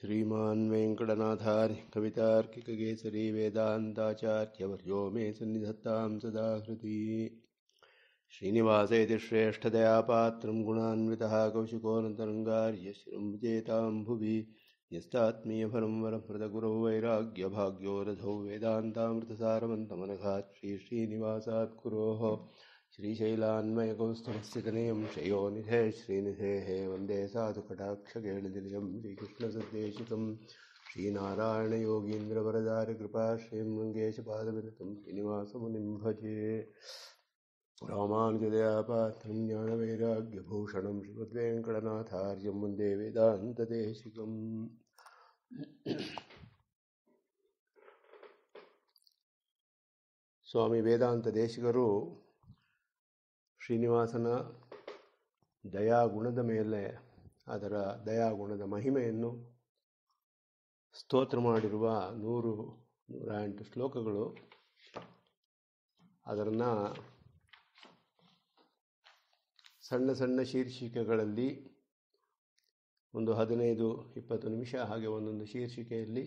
श्रीमान् कवितार्किकगेसरी वेदान्ताचार्यवर्यो मे सन्निधत्तां इति श्रीनिवासेति श्रेष्ठदयापात्रं गुणान्वितः कौशिकोऽतरङ्गार्यश्रं भुवि यस्तात्मीयफलं वरवृतगुरौ वैराग्यभाग्यो रथौ वेदान्तामृतसारमन्तमनघात् श्री श्रीनिवासात् गुरोः श्रीशैलान्मयकौस्तुभस्थितनियं श्रेयो निधे श्रीनिधेः वन्दे साधुकटाक्षकेणनिलयं श्रीकृष्णसद्देशिकं श्रीनारायणयोगीन्द्रवरदारिकृपाश्रीं गङ्गेशपादविरतं श्रीनिवासमुनिं भजे रामानुजदयापात्रं ज्ञानवैराग्यभूषणं श्रीमद्वेङ्कटनाथार्यं वन्दे वेदान्तदेशिकम् ಸ್ವಾಮಿ ವೇದಾಂತ ದೇಶಿಗರು ಶ್ರೀನಿವಾಸನ ದಯಾಗುಣದ ಮೇಲೆ ಅದರ ದಯಾಗುಣದ ಮಹಿಮೆಯನ್ನು ಸ್ತೋತ್ರ ಮಾಡಿರುವ ನೂರು ನೂರ ಎಂಟು ಶ್ಲೋಕಗಳು ಅದರನ್ನು ಸಣ್ಣ ಸಣ್ಣ ಶೀರ್ಷಿಕೆಗಳಲ್ಲಿ ಒಂದು ಹದಿನೈದು ಇಪ್ಪತ್ತು ನಿಮಿಷ ಹಾಗೆ ಒಂದೊಂದು ಶೀರ್ಷಿಕೆಯಲ್ಲಿ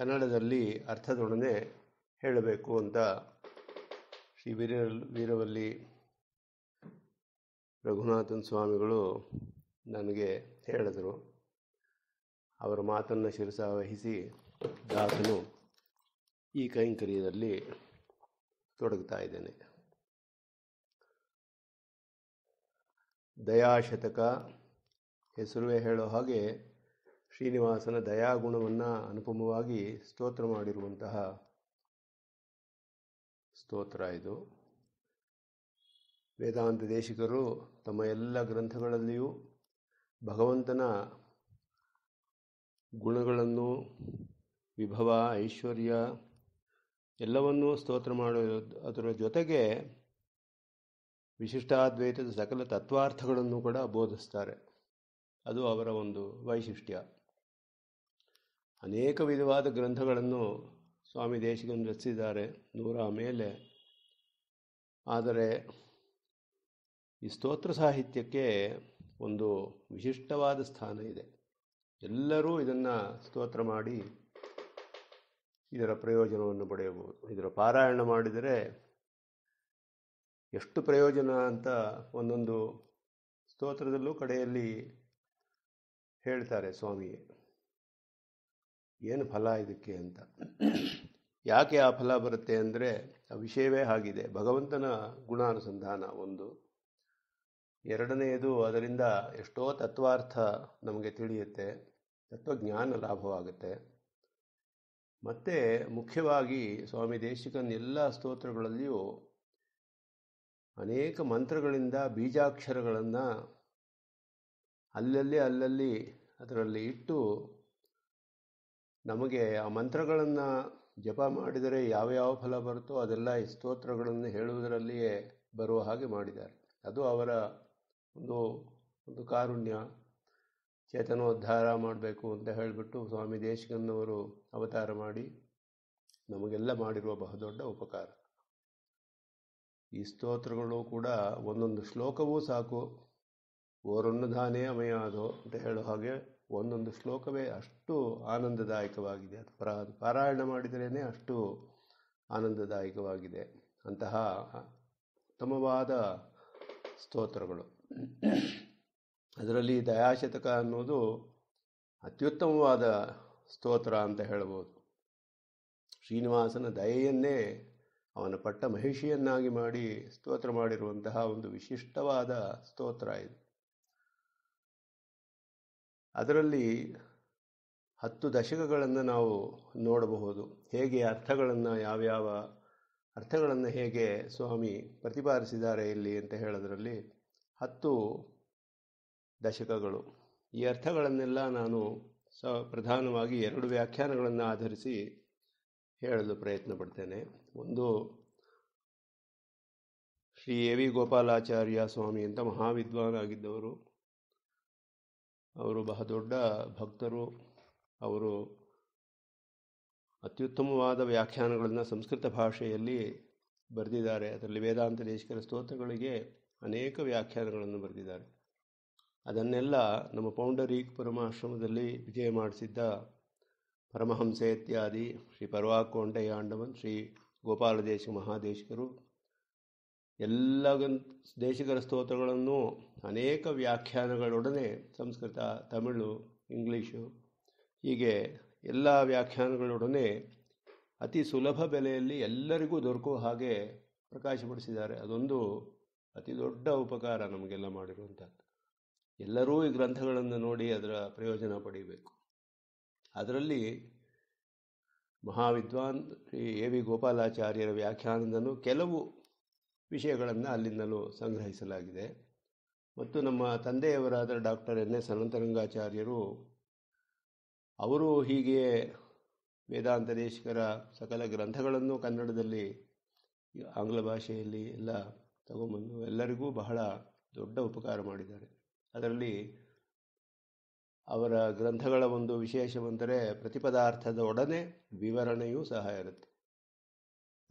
ಕನ್ನಡದಲ್ಲಿ ಅರ್ಥದೊಡನೆ ಹೇಳಬೇಕು ಅಂತ ಶ್ರೀ ವೀರ ವೀರವಲ್ಲಿ ರಘುನಾಥನ್ ಸ್ವಾಮಿಗಳು ನನಗೆ ಹೇಳಿದರು ಅವರ ಮಾತನ್ನು ವಹಿಸಿ ದಾಸನು ಈ ಕೈಂಕರ್ಯದಲ್ಲಿ ತೊಡಗುತ್ತಾ ಇದ್ದೇನೆ ದಯಾಶತಕ ಹೆಸರುವೆ ಹೇಳೋ ಹಾಗೆ ಶ್ರೀನಿವಾಸನ ದಯಾಗುಣವನ್ನು ಅನುಪಮವಾಗಿ ಸ್ತೋತ್ರ ಮಾಡಿರುವಂತಹ ಸ್ತೋತ್ರ ಇದು ವೇದಾಂತ ದೇಶಿಕರು ತಮ್ಮ ಎಲ್ಲ ಗ್ರಂಥಗಳಲ್ಲಿಯೂ ಭಗವಂತನ ಗುಣಗಳನ್ನು ವಿಭವ ಐಶ್ವರ್ಯ ಎಲ್ಲವನ್ನೂ ಸ್ತೋತ್ರ ಮಾಡೋ ಅದರ ಜೊತೆಗೆ ವಿಶಿಷ್ಟಾದ್ವೈತದ ಸಕಲ ತತ್ವಾರ್ಥಗಳನ್ನು ಕೂಡ ಬೋಧಿಸ್ತಾರೆ ಅದು ಅವರ ಒಂದು ವೈಶಿಷ್ಟ್ಯ ಅನೇಕ ವಿಧವಾದ ಗ್ರಂಥಗಳನ್ನು ಸ್ವಾಮಿ ದೇಶಗನ್ನು ರಚಿಸಿದ್ದಾರೆ ನೂರ ಮೇಲೆ ಆದರೆ ಈ ಸ್ತೋತ್ರ ಸಾಹಿತ್ಯಕ್ಕೆ ಒಂದು ವಿಶಿಷ್ಟವಾದ ಸ್ಥಾನ ಇದೆ ಎಲ್ಲರೂ ಇದನ್ನು ಸ್ತೋತ್ರ ಮಾಡಿ ಇದರ ಪ್ರಯೋಜನವನ್ನು ಪಡೆಯಬಹುದು ಇದರ ಪಾರಾಯಣ ಮಾಡಿದರೆ ಎಷ್ಟು ಪ್ರಯೋಜನ ಅಂತ ಒಂದೊಂದು ಸ್ತೋತ್ರದಲ್ಲೂ ಕಡೆಯಲ್ಲಿ ಹೇಳ್ತಾರೆ ಸ್ವಾಮಿಯೇ ಏನು ಫಲ ಇದಕ್ಕೆ ಅಂತ ಯಾಕೆ ಆ ಫಲ ಬರುತ್ತೆ ಅಂದರೆ ಆ ವಿಷಯವೇ ಆಗಿದೆ ಭಗವಂತನ ಗುಣಾನುಸಂಧಾನ ಒಂದು ಎರಡನೆಯದು ಅದರಿಂದ ಎಷ್ಟೋ ತತ್ವಾರ್ಥ ನಮಗೆ ತಿಳಿಯುತ್ತೆ ತತ್ವಜ್ಞಾನ ಲಾಭವಾಗುತ್ತೆ ಮತ್ತು ಮುಖ್ಯವಾಗಿ ಸ್ವಾಮಿ ದೇಶಿಕನ ಎಲ್ಲ ಸ್ತೋತ್ರಗಳಲ್ಲಿಯೂ ಅನೇಕ ಮಂತ್ರಗಳಿಂದ ಬೀಜಾಕ್ಷರಗಳನ್ನು ಅಲ್ಲಲ್ಲಿ ಅಲ್ಲಲ್ಲಿ ಅದರಲ್ಲಿ ಇಟ್ಟು ನಮಗೆ ಆ ಮಂತ್ರಗಳನ್ನು ಜಪ ಮಾಡಿದರೆ ಯಾವ ಯಾವ ಫಲ ಬರುತ್ತೋ ಅದೆಲ್ಲ ಈ ಸ್ತೋತ್ರಗಳನ್ನು ಹೇಳುವುದರಲ್ಲಿಯೇ ಬರುವ ಹಾಗೆ ಮಾಡಿದ್ದಾರೆ ಅದು ಅವರ ಒಂದು ಒಂದು ಕಾರುಣ್ಯ ಚೇತನೋದ್ಧಾರ ಮಾಡಬೇಕು ಅಂತ ಹೇಳಿಬಿಟ್ಟು ಸ್ವಾಮಿ ದೇಶಗನ್ನವರು ಅವತಾರ ಮಾಡಿ ನಮಗೆಲ್ಲ ಮಾಡಿರುವ ಬಹುದೊಡ್ಡ ಉಪಕಾರ ಈ ಸ್ತೋತ್ರಗಳು ಕೂಡ ಒಂದೊಂದು ಶ್ಲೋಕವೂ ಸಾಕು ಅಮಯ ಅಮಯಾದೋ ಅಂತ ಹೇಳೋ ಹಾಗೆ ಒಂದೊಂದು ಶ್ಲೋಕವೇ ಅಷ್ಟು ಆನಂದದಾಯಕವಾಗಿದೆ ಅದು ಪರ ಪಾರಾಯಣ ಮಾಡಿದರೇ ಅಷ್ಟು ಆನಂದದಾಯಕವಾಗಿದೆ ಅಂತಹ ಉತ್ತಮವಾದ ಸ್ತೋತ್ರಗಳು ಅದರಲ್ಲಿ ದಯಾಶತಕ ಅನ್ನೋದು ಅತ್ಯುತ್ತಮವಾದ ಸ್ತೋತ್ರ ಅಂತ ಹೇಳ್ಬೋದು ಶ್ರೀನಿವಾಸನ ದಯೆಯನ್ನೇ ಅವನ ಪಟ್ಟ ಮಹಿಷಿಯನ್ನಾಗಿ ಮಾಡಿ ಸ್ತೋತ್ರ ಮಾಡಿರುವಂತಹ ಒಂದು ವಿಶಿಷ್ಟವಾದ ಸ್ತೋತ್ರ ಇದು ಅದರಲ್ಲಿ ಹತ್ತು ದಶಕಗಳನ್ನು ನಾವು ನೋಡಬಹುದು ಹೇಗೆ ಅರ್ಥಗಳನ್ನು ಯಾವ್ಯಾವ ಅರ್ಥಗಳನ್ನು ಹೇಗೆ ಸ್ವಾಮಿ ಪ್ರತಿಪಾದಿಸಿದ್ದಾರೆ ಇಲ್ಲಿ ಅಂತ ಹೇಳೋದರಲ್ಲಿ ಹತ್ತು ದಶಕಗಳು ಈ ಅರ್ಥಗಳನ್ನೆಲ್ಲ ನಾನು ಸ ಪ್ರಧಾನವಾಗಿ ಎರಡು ವ್ಯಾಖ್ಯಾನಗಳನ್ನು ಆಧರಿಸಿ ಹೇಳಲು ಪ್ರಯತ್ನ ಪಡ್ತೇನೆ ಒಂದು ಶ್ರೀ ಎ ವಿ ಗೋಪಾಲಾಚಾರ್ಯ ಸ್ವಾಮಿ ಅಂತ ಮಹಾವಿದ್ವಾನ್ ಆಗಿದ್ದವರು ಅವರು ಬಹುದೊಡ್ಡ ಭಕ್ತರು ಅವರು ಅತ್ಯುತ್ತಮವಾದ ವ್ಯಾಖ್ಯಾನಗಳನ್ನು ಸಂಸ್ಕೃತ ಭಾಷೆಯಲ್ಲಿ ಬರೆದಿದ್ದಾರೆ ಅದರಲ್ಲಿ ವೇದಾಂತ ದೇಶಕರ ಸ್ತೋತ್ರಗಳಿಗೆ ಅನೇಕ ವ್ಯಾಖ್ಯಾನಗಳನ್ನು ಬರೆದಿದ್ದಾರೆ ಅದನ್ನೆಲ್ಲ ನಮ್ಮ ಪೌಂಡರೀಕ್ ಪರಮಾಶ್ರಮದಲ್ಲಿ ವಿಜಯ ಮಾಡಿಸಿದ್ದ ಪರಮಹಂಸೆ ಇತ್ಯಾದಿ ಶ್ರೀ ಪರ್ವಾಕೋಂಡೆಯ ಆಂಡವನ್ ಶ್ರೀ ಗೋಪಾಲದೇಶ ಮಹಾದೇಶಕರು ಎಲ್ಲ ದೇಶಿಕರ ಸ್ತೋತ್ರಗಳನ್ನು ಅನೇಕ ವ್ಯಾಖ್ಯಾನಗಳೊಡನೆ ಸಂಸ್ಕೃತ ತಮಿಳು ಇಂಗ್ಲೀಷು ಹೀಗೆ ಎಲ್ಲ ವ್ಯಾಖ್ಯಾನಗಳೊಡನೆ ಅತಿ ಸುಲಭ ಬೆಲೆಯಲ್ಲಿ ಎಲ್ಲರಿಗೂ ದೊರಕೋ ಹಾಗೆ ಪ್ರಕಾಶಪಡಿಸಿದ್ದಾರೆ ಅದೊಂದು ಅತಿ ದೊಡ್ಡ ಉಪಕಾರ ನಮಗೆಲ್ಲ ಮಾಡಿರುವಂಥದ್ದು ಎಲ್ಲರೂ ಈ ಗ್ರಂಥಗಳನ್ನು ನೋಡಿ ಅದರ ಪ್ರಯೋಜನ ಪಡೀಬೇಕು ಅದರಲ್ಲಿ ಮಹಾವಿದ್ವಾನ್ ಶ್ರೀ ಎ ವಿ ಗೋಪಾಲಾಚಾರ್ಯರ ವ್ಯಾಖ್ಯಾನದನ್ನು ಕೆಲವು ವಿಷಯಗಳನ್ನು ಅಲ್ಲಿಂದಲೂ ಸಂಗ್ರಹಿಸಲಾಗಿದೆ ಮತ್ತು ನಮ್ಮ ತಂದೆಯವರಾದ ಡಾಕ್ಟರ್ ಎನ್ ಎಸ್ ಅನಂತರಂಗಾಚಾರ್ಯರು ಅವರು ಹೀಗೆಯೇ ವೇದಾಂತ ದೇಶಿಕರ ಸಕಲ ಗ್ರಂಥಗಳನ್ನು ಕನ್ನಡದಲ್ಲಿ ಆಂಗ್ಲ ಭಾಷೆಯಲ್ಲಿ ಎಲ್ಲ ತಗೊಂಬಂದು ಎಲ್ಲರಿಗೂ ಬಹಳ ದೊಡ್ಡ ಉಪಕಾರ ಮಾಡಿದ್ದಾರೆ ಅದರಲ್ಲಿ ಅವರ ಗ್ರಂಥಗಳ ಒಂದು ವಿಶೇಷವೆಂದರೆ ಪ್ರತಿಪದಾರ್ಥದ ಒಡನೆ ವಿವರಣೆಯೂ ಸಹ ಇರುತ್ತೆ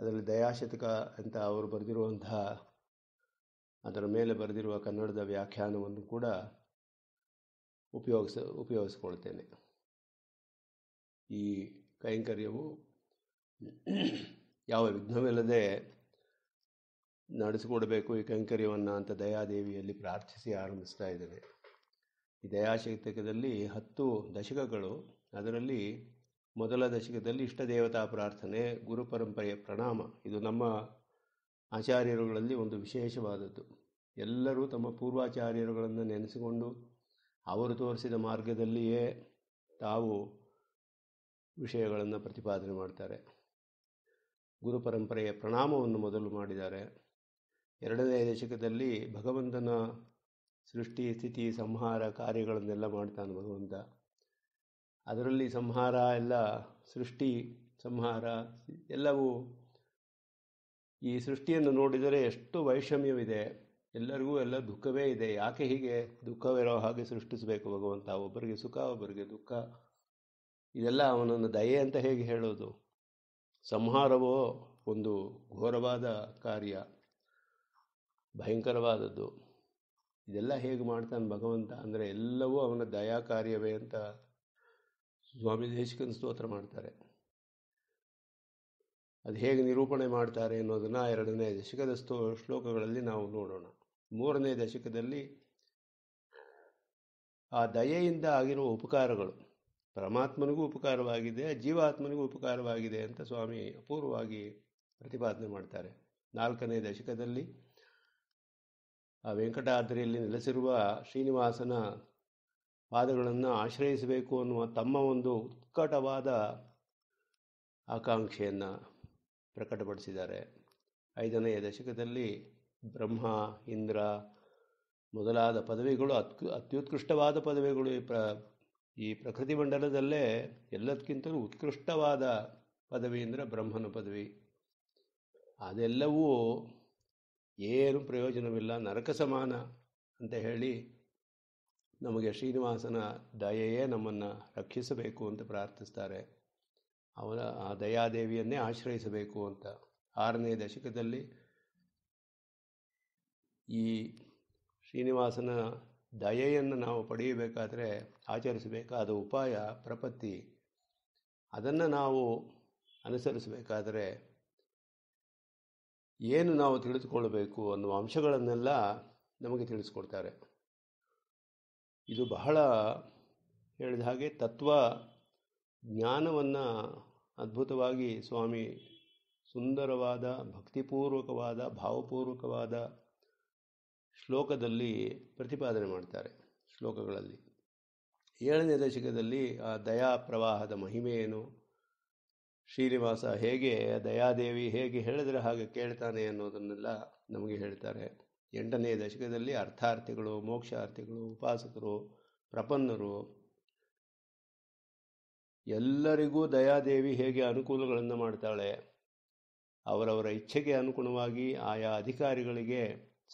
ಅದರಲ್ಲಿ ದಯಾಶತಕ ಅಂತ ಅವರು ಬರೆದಿರುವಂತಹ ಅದರ ಮೇಲೆ ಬರೆದಿರುವ ಕನ್ನಡದ ವ್ಯಾಖ್ಯಾನವನ್ನು ಕೂಡ ಉಪಯೋಗಿಸ ಉಪಯೋಗಿಸ್ಕೊಳ್ತೇನೆ ಈ ಕೈಂಕರ್ಯವು ಯಾವ ವಿಘ್ನವಿಲ್ಲದೆ ನಡೆಸಿಕೊಡಬೇಕು ಈ ಕೈಂಕರ್ಯವನ್ನು ಅಂತ ದಯಾದೇವಿಯಲ್ಲಿ ಪ್ರಾರ್ಥಿಸಿ ಆರಂಭಿಸ್ತಾ ಇದ್ದೇನೆ ಈ ದಯಾಶಕ್ತಕದಲ್ಲಿ ಹತ್ತು ದಶಕಗಳು ಅದರಲ್ಲಿ ಮೊದಲ ದಶಕದಲ್ಲಿ ಇಷ್ಟ ದೇವತಾ ಪ್ರಾರ್ಥನೆ ಗುರು ಪರಂಪರೆಯ ಪ್ರಣಾಮ ಇದು ನಮ್ಮ ಆಚಾರ್ಯರುಗಳಲ್ಲಿ ಒಂದು ವಿಶೇಷವಾದದ್ದು ಎಲ್ಲರೂ ತಮ್ಮ ಪೂರ್ವಾಚಾರ್ಯರುಗಳನ್ನು ನೆನೆಸಿಕೊಂಡು ಅವರು ತೋರಿಸಿದ ಮಾರ್ಗದಲ್ಲಿಯೇ ತಾವು ವಿಷಯಗಳನ್ನು ಪ್ರತಿಪಾದನೆ ಮಾಡ್ತಾರೆ ಗುರು ಪರಂಪರೆಯ ಪ್ರಣಾಮವನ್ನು ಮೊದಲು ಮಾಡಿದ್ದಾರೆ ಎರಡನೇ ದಶಕದಲ್ಲಿ ಭಗವಂತನ ಸೃಷ್ಟಿ ಸ್ಥಿತಿ ಸಂಹಾರ ಕಾರ್ಯಗಳನ್ನೆಲ್ಲ ಮಾಡ್ತಾನೆ ಭಗವಂತ ಅದರಲ್ಲಿ ಸಂಹಾರ ಎಲ್ಲ ಸೃಷ್ಟಿ ಸಂಹಾರ ಎಲ್ಲವೂ ಈ ಸೃಷ್ಟಿಯನ್ನು ನೋಡಿದರೆ ಎಷ್ಟು ವೈಷಮ್ಯವಿದೆ ಎಲ್ಲರಿಗೂ ಎಲ್ಲ ದುಃಖವೇ ಇದೆ ಯಾಕೆ ಹೀಗೆ ದುಃಖವಿರೋ ಹಾಗೆ ಸೃಷ್ಟಿಸಬೇಕು ಭಗವಂತ ಒಬ್ಬರಿಗೆ ಸುಖ ಒಬ್ಬರಿಗೆ ದುಃಖ ಇದೆಲ್ಲ ಅವನನ್ನು ದಯೆ ಅಂತ ಹೇಗೆ ಹೇಳೋದು ಸಂಹಾರವೋ ಒಂದು ಘೋರವಾದ ಕಾರ್ಯ ಭಯಂಕರವಾದದ್ದು ಇದೆಲ್ಲ ಹೇಗೆ ಮಾಡ್ತಾನೆ ಭಗವಂತ ಅಂದರೆ ಎಲ್ಲವೂ ಅವನ ದಯಾ ಕಾರ್ಯವೇ ಅಂತ ಸ್ವಾಮಿ ದೇಶಿಕನ ಸ್ತೋತ್ರ ಮಾಡ್ತಾರೆ ಅದು ಹೇಗೆ ನಿರೂಪಣೆ ಮಾಡ್ತಾರೆ ಅನ್ನೋದನ್ನು ಎರಡನೇ ದಶಕದ ಸ್ತೋ ಶ್ಲೋಕಗಳಲ್ಲಿ ನಾವು ನೋಡೋಣ ಮೂರನೇ ದಶಕದಲ್ಲಿ ಆ ದಯೆಯಿಂದ ಆಗಿರುವ ಉಪಕಾರಗಳು ಪರಮಾತ್ಮನಿಗೂ ಉಪಕಾರವಾಗಿದೆ ಜೀವಾತ್ಮನಿಗೂ ಉಪಕಾರವಾಗಿದೆ ಅಂತ ಸ್ವಾಮಿ ಅಪೂರ್ವವಾಗಿ ಪ್ರತಿಪಾದನೆ ಮಾಡ್ತಾರೆ ನಾಲ್ಕನೇ ದಶಕದಲ್ಲಿ ಆ ವೆಂಕಟಾದ್ರಿಯಲ್ಲಿ ನೆಲೆಸಿರುವ ಶ್ರೀನಿವಾಸನ ಪಾದಗಳನ್ನು ಆಶ್ರಯಿಸಬೇಕು ಅನ್ನುವ ತಮ್ಮ ಒಂದು ಉತ್ಕಟವಾದ ಆಕಾಂಕ್ಷೆಯನ್ನು ಪ್ರಕಟಪಡಿಸಿದ್ದಾರೆ ಐದನೆಯ ದಶಕದಲ್ಲಿ ಬ್ರಹ್ಮ ಇಂದ್ರ ಮೊದಲಾದ ಪದವಿಗಳು ಅತ್ಕು ಅತ್ಯುತ್ಕೃಷ್ಟವಾದ ಪದವಿಗಳು ಈ ಪ್ರ ಈ ಪ್ರಕೃತಿ ಮಂಡಲದಲ್ಲೇ ಎಲ್ಲದಕ್ಕಿಂತಲೂ ಉತ್ಕೃಷ್ಟವಾದ ಪದವಿ ಅಂದರೆ ಬ್ರಹ್ಮನ ಪದವಿ ಅದೆಲ್ಲವೂ ಏನು ಪ್ರಯೋಜನವಿಲ್ಲ ನರಕ ಸಮಾನ ಅಂತ ಹೇಳಿ ನಮಗೆ ಶ್ರೀನಿವಾಸನ ದಯೆಯೇ ನಮ್ಮನ್ನು ರಕ್ಷಿಸಬೇಕು ಅಂತ ಪ್ರಾರ್ಥಿಸ್ತಾರೆ ಅವರ ಆ ದಯಾದೇವಿಯನ್ನೇ ಆಶ್ರಯಿಸಬೇಕು ಅಂತ ಆರನೇ ದಶಕದಲ್ಲಿ ಈ ಶ್ರೀನಿವಾಸನ ದಯೆಯನ್ನು ನಾವು ಪಡೆಯಬೇಕಾದರೆ ಆಚರಿಸಬೇಕಾದ ಉಪಾಯ ಪ್ರಪತ್ತಿ ಅದನ್ನು ನಾವು ಅನುಸರಿಸಬೇಕಾದರೆ ಏನು ನಾವು ತಿಳಿದುಕೊಳ್ಳಬೇಕು ಅನ್ನುವ ಅಂಶಗಳನ್ನೆಲ್ಲ ನಮಗೆ ತಿಳಿಸ್ಕೊಡ್ತಾರೆ ಇದು ಬಹಳ ಹೇಳಿದ ಹಾಗೆ ತತ್ವ ಜ್ಞಾನವನ್ನು ಅದ್ಭುತವಾಗಿ ಸ್ವಾಮಿ ಸುಂದರವಾದ ಭಕ್ತಿಪೂರ್ವಕವಾದ ಭಾವಪೂರ್ವಕವಾದ ಶ್ಲೋಕದಲ್ಲಿ ಪ್ರತಿಪಾದನೆ ಮಾಡ್ತಾರೆ ಶ್ಲೋಕಗಳಲ್ಲಿ ಏಳನೇ ದಶಕದಲ್ಲಿ ಆ ದಯಾ ಪ್ರವಾಹದ ಮಹಿಮೆಯೇನು ಶ್ರೀನಿವಾಸ ಹೇಗೆ ದಯಾದೇವಿ ಹೇಗೆ ಹೇಳಿದರೆ ಹಾಗೆ ಕೇಳ್ತಾನೆ ಅನ್ನೋದನ್ನೆಲ್ಲ ನಮಗೆ ಹೇಳ್ತಾರೆ ಎಂಟನೇ ದಶಕದಲ್ಲಿ ಅರ್ಥಾರ್ಥಿಗಳು ಮೋಕ್ಷಾರ್ಥಿಗಳು ಉಪಾಸಕರು ಪ್ರಪನ್ನರು ಎಲ್ಲರಿಗೂ ದಯಾದೇವಿ ಹೇಗೆ ಅನುಕೂಲಗಳನ್ನು ಮಾಡ್ತಾಳೆ ಅವರವರ ಇಚ್ಛೆಗೆ ಅನುಗುಣವಾಗಿ ಆಯಾ ಅಧಿಕಾರಿಗಳಿಗೆ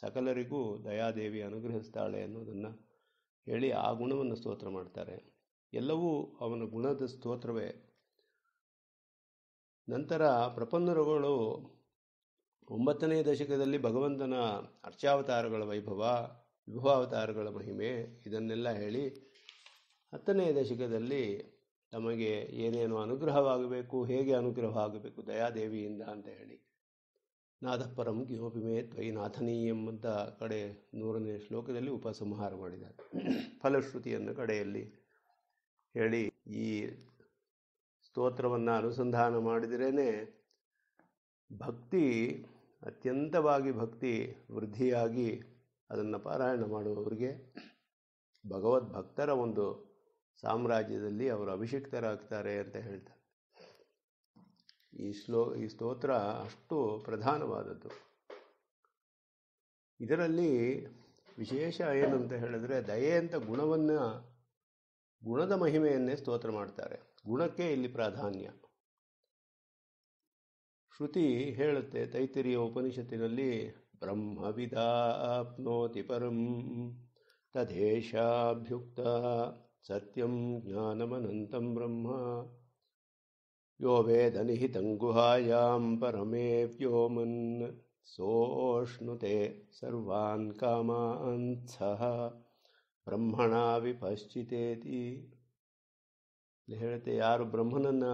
ಸಕಲರಿಗೂ ದಯಾದೇವಿ ಅನುಗ್ರಹಿಸ್ತಾಳೆ ಅನ್ನೋದನ್ನು ಹೇಳಿ ಆ ಗುಣವನ್ನು ಸ್ತೋತ್ರ ಮಾಡ್ತಾರೆ ಎಲ್ಲವೂ ಅವನ ಗುಣದ ಸ್ತೋತ್ರವೇ ನಂತರ ಪ್ರಪನ್ನರುಗಳು ಒಂಬತ್ತನೇ ದಶಕದಲ್ಲಿ ಭಗವಂತನ ಅರ್ಚಾವತಾರಗಳ ವೈಭವ ವಿಭವಾವತಾರಗಳ ಮಹಿಮೆ ಇದನ್ನೆಲ್ಲ ಹೇಳಿ ಹತ್ತನೇ ದಶಕದಲ್ಲಿ ತಮಗೆ ಏನೇನು ಅನುಗ್ರಹವಾಗಬೇಕು ಹೇಗೆ ಅನುಗ್ರಹವಾಗಬೇಕು ಆಗಬೇಕು ದಯಾದೇವಿಯಿಂದ ಅಂತ ಹೇಳಿ ನಾದಪ್ಪರಂ ಕಿಮಪಿ ಮೇ ತ್ವಯಿ ನಾಥನೀಯಂ ಅಂತ ಕಡೆ ನೂರನೇ ಶ್ಲೋಕದಲ್ಲಿ ಉಪಸಂಹಾರ ಮಾಡಿದ್ದಾರೆ ಫಲಶ್ರುತಿಯನ್ನು ಕಡೆಯಲ್ಲಿ ಹೇಳಿ ಈ ಸ್ತೋತ್ರವನ್ನು ಅನುಸಂಧಾನ ಮಾಡಿದ್ರೇ ಭಕ್ತಿ ಅತ್ಯಂತವಾಗಿ ಭಕ್ತಿ ವೃದ್ಧಿಯಾಗಿ ಅದನ್ನು ಪಾರಾಯಣ ಮಾಡುವವರಿಗೆ ಭಗವದ್ ಭಕ್ತರ ಒಂದು ಸಾಮ್ರಾಜ್ಯದಲ್ಲಿ ಅವರು ಅಭಿಷಿಕ್ತರಾಗ್ತಾರೆ ಅಂತ ಹೇಳ್ತಾರೆ ಈ ಶ್ಲೋ ಈ ಸ್ತೋತ್ರ ಅಷ್ಟು ಪ್ರಧಾನವಾದದ್ದು ಇದರಲ್ಲಿ ವಿಶೇಷ ಏನು ಅಂತ ಹೇಳಿದ್ರೆ ದಯೆ ಅಂತ ಗುಣವನ್ನು ಗುಣದ ಮಹಿಮೆಯನ್ನೇ ಸ್ತೋತ್ರ ಮಾಡ್ತಾರೆ ಗುಣಕ್ಕೆ ಇಲ್ಲಿ ಪ್ರಾಧಾನ್ಯ ಶ್ರುತಿ ಹೇಳುತ್ತೆ ತೈತಿರಿಯ ಉಪನಿಷತ್ತಿನಲ್ಲಿ ಬ್ರಹ್ಮವಿದಾಪ್ನೋತಿ ಪರಂ ತದೇಶಾಭ್ಯುಕ್ತ ಸತ್ಯಂ ಜ್ಞಾನಮನಂತಂ ಬ್ರಹ್ಮ ಯೋ ವೇದನಿಹಿತಂ ಗುಹಾಯಾಂ ಪರಮೇ ವ್ಯೋಮನ್ ಸೋಷ್ಣುತೆ ಸರ್ವಾನ್ ಕಾಮಾನ್ ಸಹ ಬ್ರಹ್ಮಣ ವಿಪಶ್ಚಿತೇತಿ ಹೇಳುತ್ತೆ ಯಾರು ಬ್ರಹ್ಮನನ್ನು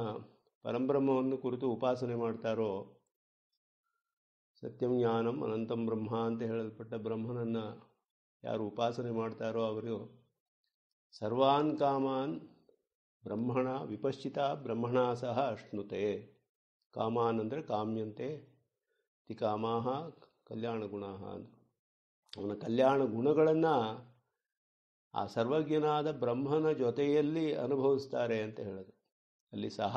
ಪರಂಬ್ರಹ್ಮವನ್ನು ಕುರಿತು ಉಪಾಸನೆ ಮಾಡ್ತಾರೋ ಸತ್ಯಂ ಜ್ಞಾನಂ ಅನಂತಂ ಬ್ರಹ್ಮ ಅಂತ ಹೇಳಲ್ಪಟ್ಟ ಬ್ರಹ್ಮನನ್ನು ಯಾರು ಉಪಾಸನೆ ಮಾಡ್ತಾರೋ ಅವರು ಸರ್ವಾನ್ ಕಾಮಾನ್ ಬ್ರಹ್ಮಣ ವಿಪಶ್ಚಿತ ಬ್ರಹ್ಮಣ ಸಹ ಅಶ್ನುತೆ ಕಾಮಾನ್ ಅಂದರೆ ಕಾಮ್ಯಂತೆ ತಿ ಕಾಮಾಹ ಕಲ್ಯಾಣ ಗುಣ ಅಂದರು ಅವನ ಕಲ್ಯಾಣ ಗುಣಗಳನ್ನು ಆ ಸರ್ವಜ್ಞನಾದ ಬ್ರಹ್ಮನ ಜೊತೆಯಲ್ಲಿ ಅನುಭವಿಸ್ತಾರೆ ಅಂತ ಹೇಳೋದು ಅಲ್ಲಿ ಸಹ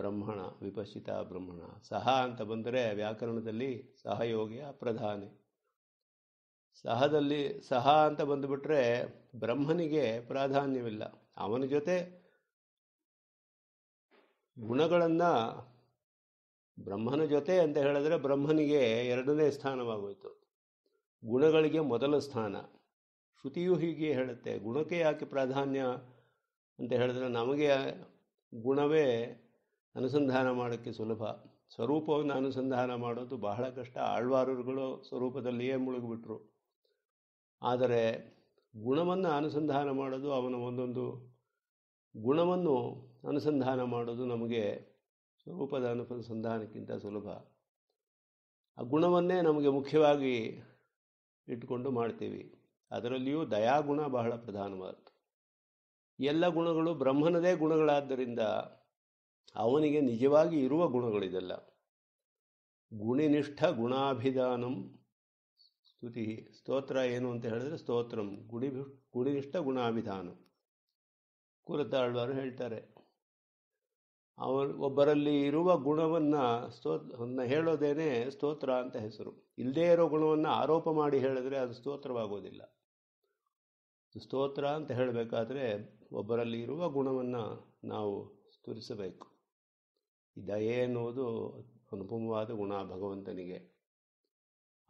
ಬ್ರಹ್ಮಣ ವಿಪಶಿತ ಬ್ರಹ್ಮಣ ಸಹ ಅಂತ ಬಂದರೆ ವ್ಯಾಕರಣದಲ್ಲಿ ಸಹಯೋಗಿಯ ಪ್ರಧಾನಿ ಸಹದಲ್ಲಿ ಸಹ ಅಂತ ಬಂದುಬಿಟ್ರೆ ಬ್ರಹ್ಮನಿಗೆ ಪ್ರಾಧಾನ್ಯವಿಲ್ಲ ಅವನ ಜೊತೆ ಗುಣಗಳನ್ನು ಬ್ರಹ್ಮನ ಜೊತೆ ಅಂತ ಹೇಳಿದ್ರೆ ಬ್ರಹ್ಮನಿಗೆ ಎರಡನೇ ಸ್ಥಾನವಾಗೋಯಿತು ಗುಣಗಳಿಗೆ ಮೊದಲ ಸ್ಥಾನ ಶ್ರುತಿಯು ಹೀಗೆ ಹೇಳುತ್ತೆ ಗುಣಕ್ಕೆ ಯಾಕೆ ಪ್ರಾಧಾನ್ಯ ಅಂತ ಹೇಳಿದ್ರೆ ನಮಗೆ ಗುಣವೇ ಅನುಸಂಧಾನ ಮಾಡೋಕ್ಕೆ ಸುಲಭ ಸ್ವರೂಪವನ್ನು ಅನುಸಂಧಾನ ಮಾಡೋದು ಬಹಳ ಕಷ್ಟ ಆಳ್ವಾರರುಗಳು ಸ್ವರೂಪದಲ್ಲಿಯೇ ಮುಳುಗಿಬಿಟ್ರು ಆದರೆ ಗುಣವನ್ನು ಅನುಸಂಧಾನ ಮಾಡೋದು ಅವನ ಒಂದೊಂದು ಗುಣವನ್ನು ಅನುಸಂಧಾನ ಮಾಡೋದು ನಮಗೆ ಸ್ವರೂಪದ ಅನುಸಂಧಾನಕ್ಕಿಂತ ಸುಲಭ ಆ ಗುಣವನ್ನೇ ನಮಗೆ ಮುಖ್ಯವಾಗಿ ಇಟ್ಟುಕೊಂಡು ಮಾಡ್ತೀವಿ ಅದರಲ್ಲಿಯೂ ದಯಾಗುಣ ಬಹಳ ಪ್ರಧಾನವಾದ ಎಲ್ಲ ಗುಣಗಳು ಬ್ರಹ್ಮನದೇ ಗುಣಗಳಾದ್ದರಿಂದ ಅವನಿಗೆ ನಿಜವಾಗಿ ಇರುವ ಗುಣಗಳಿದೆಲ್ಲ ಗುಣಿನಿಷ್ಠ ಗುಣಾಭಿಧಾನಂ ಸ್ತುತಿ ಸ್ತೋತ್ರ ಏನು ಅಂತ ಹೇಳಿದ್ರೆ ಸ್ತೋತ್ರಂ ಗುಣಿ ಗುಣಿನಿಷ್ಠ ಗುಣಾಭಿಧಾನ ಕುಲತಾಳ್ವರು ಹೇಳ್ತಾರೆ ಅವರು ಒಬ್ಬರಲ್ಲಿ ಇರುವ ಗುಣವನ್ನು ಸ್ತೋತ್ರವನ್ನು ಹೇಳೋದೇನೆ ಸ್ತೋತ್ರ ಅಂತ ಹೆಸರು ಇಲ್ಲದೇ ಇರೋ ಗುಣವನ್ನು ಆರೋಪ ಮಾಡಿ ಹೇಳಿದ್ರೆ ಅದು ಸ್ತೋತ್ರವಾಗೋದಿಲ್ಲ ಸ್ತೋತ್ರ ಅಂತ ಹೇಳಬೇಕಾದ್ರೆ ಒಬ್ಬರಲ್ಲಿ ಇರುವ ಗುಣವನ್ನು ನಾವು ಸ್ತುರಿಸಬೇಕು ಈ ದಯೆ ಎನ್ನುವುದು ಅನುಪಮವಾದ ಗುಣ ಭಗವಂತನಿಗೆ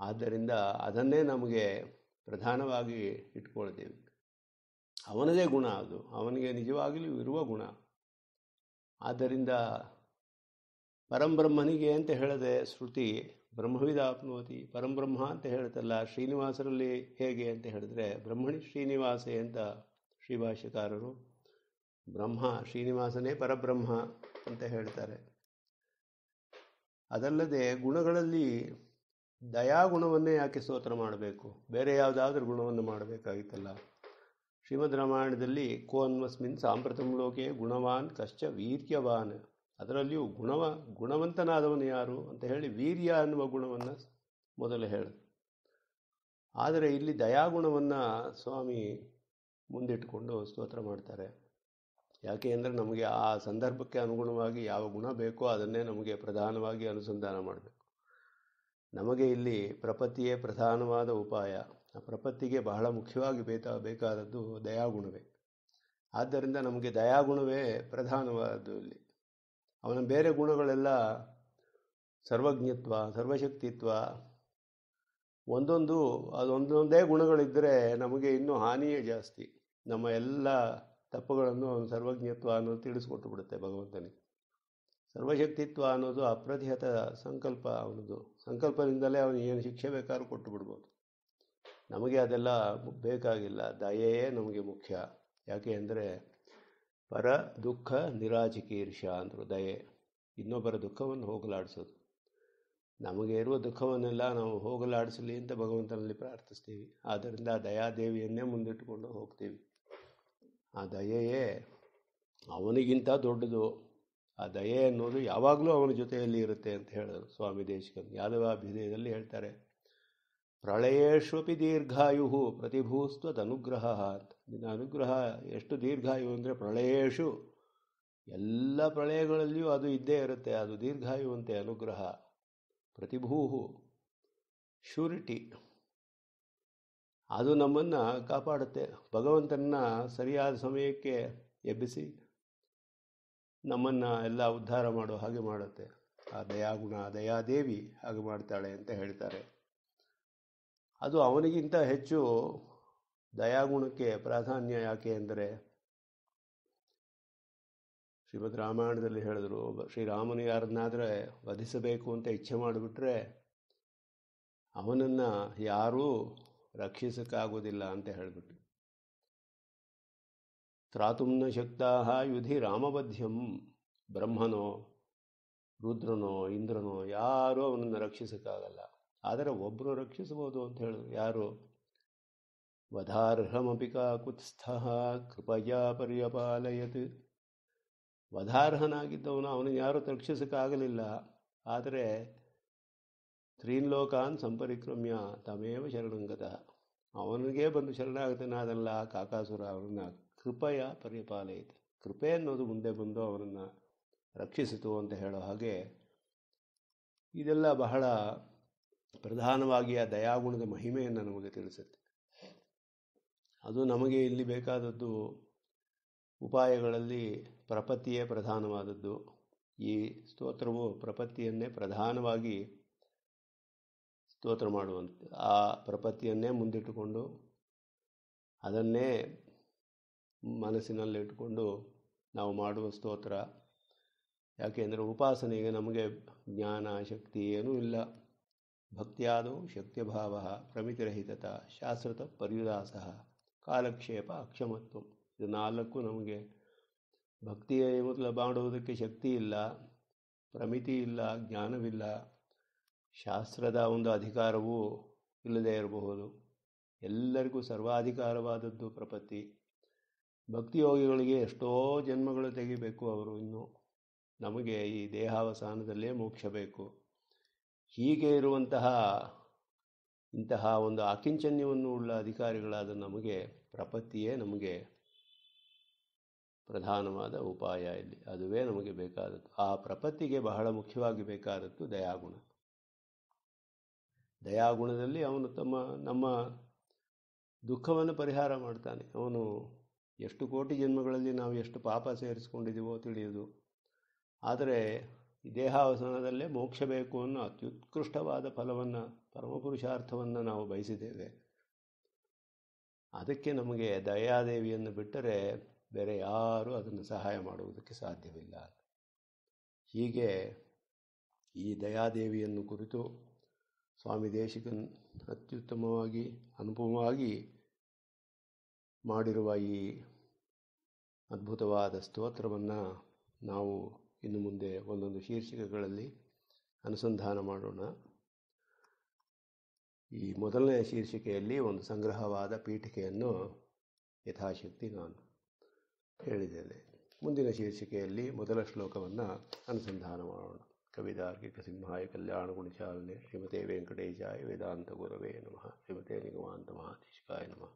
ಆದ್ದರಿಂದ ಅದನ್ನೇ ನಮಗೆ ಪ್ರಧಾನವಾಗಿ ಇಟ್ಕೊಳ್ತೇವೆ ಅವನದೇ ಗುಣ ಅದು ಅವನಿಗೆ ನಿಜವಾಗಲೂ ಇರುವ ಗುಣ ಆದ್ದರಿಂದ ಪರಂಬ್ರಹ್ಮನಿಗೆ ಅಂತ ಹೇಳದೆ ಶ್ರುತಿ ಬ್ರಹ್ಮವಿದಾಪ್ನೋತಿ ಪರಂಬ್ರಹ್ಮ ಅಂತ ಹೇಳ್ತಲ್ಲ ಶ್ರೀನಿವಾಸರಲ್ಲಿ ಹೇಗೆ ಅಂತ ಹೇಳಿದ್ರೆ ಬ್ರಹ್ಮಣಿ ಶ್ರೀನಿವಾಸೆ ಅಂತ ಶ್ರೀಭಾಷ್ಯಕಾರರು ಬ್ರಹ್ಮ ಶ್ರೀನಿವಾಸನೇ ಪರಬ್ರಹ್ಮ ಅಂತ ಹೇಳ್ತಾರೆ ಅದಲ್ಲದೆ ಗುಣಗಳಲ್ಲಿ ದಯಾಗುಣವನ್ನೇ ಯಾಕೆ ಸ್ತೋತ್ರ ಮಾಡಬೇಕು ಬೇರೆ ಯಾವುದಾದ್ರೂ ಗುಣವನ್ನು ಮಾಡಬೇಕಾಗಿತ್ತಲ್ಲ ಶ್ರೀಮದ್ ರಾಮಾಯಣದಲ್ಲಿ ಕೋನ್ಮಸ್ಮಿನ್ ಸಾಂಪ್ರತಮ ಲೋಕೆ ಗುಣವಾನ್ ಕಶ್ಚ ವೀರ್ಯವಾನ್ ಅದರಲ್ಲಿಯೂ ಗುಣವ ಗುಣವಂತನಾದವನು ಯಾರು ಅಂತ ಹೇಳಿ ವೀರ್ಯ ಅನ್ನುವ ಗುಣವನ್ನು ಮೊದಲು ಹೇಳ ಆದರೆ ಇಲ್ಲಿ ದಯಾಗುಣವನ್ನು ಸ್ವಾಮಿ ಮುಂದಿಟ್ಟುಕೊಂಡು ಸ್ತೋತ್ರ ಮಾಡ್ತಾರೆ ಯಾಕೆ ಅಂದರೆ ನಮಗೆ ಆ ಸಂದರ್ಭಕ್ಕೆ ಅನುಗುಣವಾಗಿ ಯಾವ ಗುಣ ಬೇಕೋ ಅದನ್ನೇ ನಮಗೆ ಪ್ರಧಾನವಾಗಿ ಅನುಸಂಧಾನ ಮಾಡಬೇಕು ನಮಗೆ ಇಲ್ಲಿ ಪ್ರಪತ್ತಿಯೇ ಪ್ರಧಾನವಾದ ಉಪಾಯ ಆ ಪ್ರಪತ್ತಿಗೆ ಬಹಳ ಮುಖ್ಯವಾಗಿ ಬೇಕಾ ಬೇಕಾದದ್ದು ದಯಾಗುಣವೇ ಆದ್ದರಿಂದ ನಮಗೆ ದಯಾಗುಣವೇ ಪ್ರಧಾನವಾದದ್ದು ಇಲ್ಲಿ ಅವನ ಬೇರೆ ಗುಣಗಳೆಲ್ಲ ಸರ್ವಜ್ಞತ್ವ ಸರ್ವಶಕ್ತಿತ್ವ ಒಂದೊಂದು ಅದೊಂದೊಂದೇ ಗುಣಗಳಿದ್ದರೆ ನಮಗೆ ಇನ್ನೂ ಹಾನಿಯೇ ಜಾಸ್ತಿ ನಮ್ಮ ಎಲ್ಲ ತಪ್ಪುಗಳನ್ನು ಅವನು ಸರ್ವಜ್ಞತ್ವ ಅನ್ನೋದು ತಿಳಿಸ್ಕೊಟ್ಟು ಬಿಡುತ್ತೆ ಭಗವಂತನಿಗೆ ಸರ್ವಶಕ್ತಿತ್ವ ಅನ್ನೋದು ಅಪ್ರತಿಹತ ಸಂಕಲ್ಪ ಅವನದು ಸಂಕಲ್ಪದಿಂದಲೇ ಅವನು ಏನು ಶಿಕ್ಷೆ ಬೇಕಾದ್ರೂ ಕೊಟ್ಟು ಬಿಡ್ಬೋದು ನಮಗೆ ಅದೆಲ್ಲ ಬೇಕಾಗಿಲ್ಲ ದಯೆಯೇ ನಮಗೆ ಮುಖ್ಯ ಯಾಕೆ ಅಂದರೆ ಪರ ದುಃಖ ನಿರಾಜಿಕೀರ್ಷ ಅಂದರು ದಯೆ ಇನ್ನೊಬ್ಬರ ದುಃಖವನ್ನು ಹೋಗಲಾಡಿಸೋದು ನಮಗೆ ಇರುವ ದುಃಖವನ್ನೆಲ್ಲ ನಾವು ಹೋಗಲಾಡಿಸಲಿ ಅಂತ ಭಗವಂತನಲ್ಲಿ ಪ್ರಾರ್ಥಿಸ್ತೀವಿ ಆದ್ದರಿಂದ ದಯಾದೇವಿಯನ್ನೇ ಮುಂದಿಟ್ಟುಕೊಂಡು ಹೋಗ್ತೀವಿ ಆ ದಯೆಯೇ ಅವನಿಗಿಂತ ದೊಡ್ಡದು ಆ ದಯೆ ಅನ್ನೋದು ಯಾವಾಗಲೂ ಅವನ ಜೊತೆಯಲ್ಲಿ ಇರುತ್ತೆ ಅಂತ ಹೇಳಿದ್ರು ಸ್ವಾಮಿ ಯಾದವ ಅಭಿನಯದಲ್ಲಿ ಹೇಳ್ತಾರೆ ಪ್ರಳಯೇಶ್ವಪಿ ದೀರ್ಘಾಯು ಅನುಗ್ರಹ ಅಂತ ನಿನ್ನ ಅನುಗ್ರಹ ಎಷ್ಟು ದೀರ್ಘಾಯು ಅಂದರೆ ಪ್ರಳಯೇಶು ಎಲ್ಲ ಪ್ರಳಯಗಳಲ್ಲಿಯೂ ಅದು ಇದ್ದೇ ಇರುತ್ತೆ ಅದು ದೀರ್ಘಾಯುವಂತೆ ಅನುಗ್ರಹ ಪ್ರತಿಭೂಹು ಶ್ಯೂರಿಟಿ ಅದು ನಮ್ಮನ್ನು ಕಾಪಾಡುತ್ತೆ ಭಗವಂತನ ಸರಿಯಾದ ಸಮಯಕ್ಕೆ ಎಬ್ಬಿಸಿ ನಮ್ಮನ್ನು ಎಲ್ಲ ಉದ್ಧಾರ ಮಾಡೋ ಹಾಗೆ ಮಾಡುತ್ತೆ ಆ ದಯಾಗುಣ ದಯಾದೇವಿ ಹಾಗೆ ಮಾಡ್ತಾಳೆ ಅಂತ ಹೇಳ್ತಾರೆ ಅದು ಅವನಿಗಿಂತ ಹೆಚ್ಚು ದಯಾಗುಣಕ್ಕೆ ಪ್ರಾಧಾನ್ಯ ಯಾಕೆ ಅಂದರೆ ಶ್ರೀಮದ್ ರಾಮಾಯಣದಲ್ಲಿ ಹೇಳಿದ್ರು ಶ್ರೀರಾಮನು ಯಾರನ್ನಾದರೆ ವಧಿಸಬೇಕು ಅಂತ ಇಚ್ಛೆ ಮಾಡಿಬಿಟ್ರೆ ಅವನನ್ನು ಯಾರೂ ರಕ್ಷಿಸಕ್ಕಾಗೋದಿಲ್ಲ ಅಂತ ಹೇಳಿಬಿಟ್ಟು ತ್ರಾತುಂನ ಶಕ್ತಾ ಯುಧಿ ರಾಮಬದ್ಯಂ ಬ್ರಹ್ಮನೋ ರುದ್ರನೋ ಇಂದ್ರನೋ ಯಾರೂ ಅವನನ್ನು ರಕ್ಷಿಸಕ್ಕಾಗಲ್ಲ ಆದರೆ ಒಬ್ಬರು ರಕ್ಷಿಸಬಹುದು ಅಂತ ಹೇಳಿದ್ರು ಯಾರು ವಧಾರ್ಹಮಪಿಕಾ ಕುತ್ಸ್ಥ ಕೃಪಯಾ ಪರ್ಯಪಾಲಯತ್ ವಧಾರ್ಹನಾಗಿದ್ದವನು ಅವನನ್ನು ಯಾರೂ ರಕ್ಷಿಸಕ್ಕಾಗಲಿಲ್ಲ ಆದರೆ ತ್ರೀನ್ ಸಂಪರಿಕ್ರಮ್ಯ ತಮೇವ ಶರಣಂಗತ ಅವನಿಗೆ ಬಂದು ಶರಣಾಗತನಾದಲ್ಲ ಕಾಕಾಸುರ ಅವನನ್ನು ಕೃಪೆಯ ಪರಿಪಾಲಯಿತು ಕೃಪೆ ಅನ್ನೋದು ಮುಂದೆ ಬಂದು ಅವನನ್ನು ರಕ್ಷಿಸಿತು ಅಂತ ಹೇಳೋ ಹಾಗೆ ಇದೆಲ್ಲ ಬಹಳ ಪ್ರಧಾನವಾಗಿ ಆ ದಯಾಗುಣದ ಮಹಿಮೆಯನ್ನು ನಮಗೆ ತಿಳಿಸುತ್ತೆ ಅದು ನಮಗೆ ಇಲ್ಲಿ ಬೇಕಾದದ್ದು ಉಪಾಯಗಳಲ್ಲಿ ಪ್ರಪತ್ತಿಯೇ ಪ್ರಧಾನವಾದದ್ದು ಈ ಸ್ತೋತ್ರವು ಪ್ರಪತ್ತಿಯನ್ನೇ ಪ್ರಧಾನವಾಗಿ ಸ್ತೋತ್ರ ಮಾಡುವಂಥ ಆ ಪ್ರಪತ್ತಿಯನ್ನೇ ಮುಂದಿಟ್ಟುಕೊಂಡು ಅದನ್ನೇ ಮನಸ್ಸಿನಲ್ಲಿಟ್ಟುಕೊಂಡು ನಾವು ಮಾಡುವ ಸ್ತೋತ್ರ ಯಾಕೆಂದರೆ ಉಪಾಸನೆಗೆ ನಮಗೆ ಜ್ಞಾನ ಶಕ್ತಿ ಏನೂ ಇಲ್ಲ ಭಕ್ತಿಯಾದವು ಶಕ್ತಿಭಾವ ಪ್ರಮಿತಿರಹಿತತ ಶಾಶ್ವತ ಪರ್ಯುದಾಸ ಕಾಲಕ್ಷೇಪ ಅಕ್ಷಮತ್ವ ಇದು ನಾಲ್ಕು ನಮಗೆ ಭಕ್ತಿಯ ಮೊದಲು ಮಾಡುವುದಕ್ಕೆ ಶಕ್ತಿ ಇಲ್ಲ ಪ್ರಮಿತಿ ಇಲ್ಲ ಜ್ಞಾನವಿಲ್ಲ ಶಾಸ್ತ್ರದ ಒಂದು ಅಧಿಕಾರವೂ ಇಲ್ಲದೇ ಇರಬಹುದು ಎಲ್ಲರಿಗೂ ಸರ್ವಾಧಿಕಾರವಾದದ್ದು ಪ್ರಪತ್ತಿ ಭಕ್ತಿಯೋಗಿಗಳಿಗೆ ಎಷ್ಟೋ ಜನ್ಮಗಳು ತೆಗಿಬೇಕು ಅವರು ಇನ್ನು ನಮಗೆ ಈ ದೇಹಾವಸಾನದಲ್ಲೇ ಮೋಕ್ಷ ಬೇಕು ಹೀಗೆ ಇರುವಂತಹ ಇಂತಹ ಒಂದು ಆಕಿಂಚನ್ಯವನ್ನು ಉಳ್ಳ ಅಧಿಕಾರಿಗಳಾದ ನಮಗೆ ಪ್ರಪತ್ತಿಯೇ ನಮಗೆ ಪ್ರಧಾನವಾದ ಉಪಾಯ ಇಲ್ಲಿ ಅದುವೇ ನಮಗೆ ಬೇಕಾದದ್ದು ಆ ಪ್ರಪತ್ತಿಗೆ ಬಹಳ ಮುಖ್ಯವಾಗಿ ಬೇಕಾದದ್ದು ದಯಾಗುಣ ದಯಾಗುಣದಲ್ಲಿ ಅವನು ತಮ್ಮ ನಮ್ಮ ದುಃಖವನ್ನು ಪರಿಹಾರ ಮಾಡ್ತಾನೆ ಅವನು ಎಷ್ಟು ಕೋಟಿ ಜನ್ಮಗಳಲ್ಲಿ ನಾವು ಎಷ್ಟು ಪಾಪ ಸೇರಿಸ್ಕೊಂಡಿದ್ದೀವೋ ತಿಳಿಯೋದು ಆದರೆ ದೇಹಾವಸನದಲ್ಲೇ ಮೋಕ್ಷ ಬೇಕು ಅನ್ನೋ ಅತ್ಯುತ್ಕೃಷ್ಟವಾದ ಫಲವನ್ನು ಪರಮಪುರುಷಾರ್ಥವನ್ನು ನಾವು ಬಯಸಿದ್ದೇವೆ ಅದಕ್ಕೆ ನಮಗೆ ದಯಾದೇವಿಯನ್ನು ಬಿಟ್ಟರೆ ಬೇರೆ ಯಾರೂ ಅದನ್ನು ಸಹಾಯ ಮಾಡುವುದಕ್ಕೆ ಸಾಧ್ಯವಿಲ್ಲ ಹೀಗೆ ಈ ದಯಾದೇವಿಯನ್ನು ಕುರಿತು ಸ್ವಾಮಿ ದೇಶಿಕನ್ ಅತ್ಯುತ್ತಮವಾಗಿ ಅನುಪಮವಾಗಿ ಮಾಡಿರುವ ಈ ಅದ್ಭುತವಾದ ಸ್ತೋತ್ರವನ್ನು ನಾವು ಇನ್ನು ಮುಂದೆ ಒಂದೊಂದು ಶೀರ್ಷಿಕೆಗಳಲ್ಲಿ ಅನುಸಂಧಾನ ಮಾಡೋಣ ಈ ಮೊದಲನೆಯ ಶೀರ್ಷಿಕೆಯಲ್ಲಿ ಒಂದು ಸಂಗ್ರಹವಾದ ಪೀಠಿಕೆಯನ್ನು ಯಥಾಶಕ್ತಿ ನಾನು ಹೇಳಿದ್ದೇನೆ ಮುಂದಿನ ಶೀರ್ಷಿಕೆಯಲ್ಲಿ ಮೊದಲ ಶ್ಲೋಕವನ್ನು ಅನುಸಂಧಾನ ಮಾಡೋಣ කවිධාර්කික සිංහාය කල්්‍යාණ ගුණචාලනය ශ්‍රමතේ වෙන්කටේජාය වෙදාන්ත ගුරවේ නමහ ශ්‍රමතය නිගවාන්ත මහාතිශිකාය නමා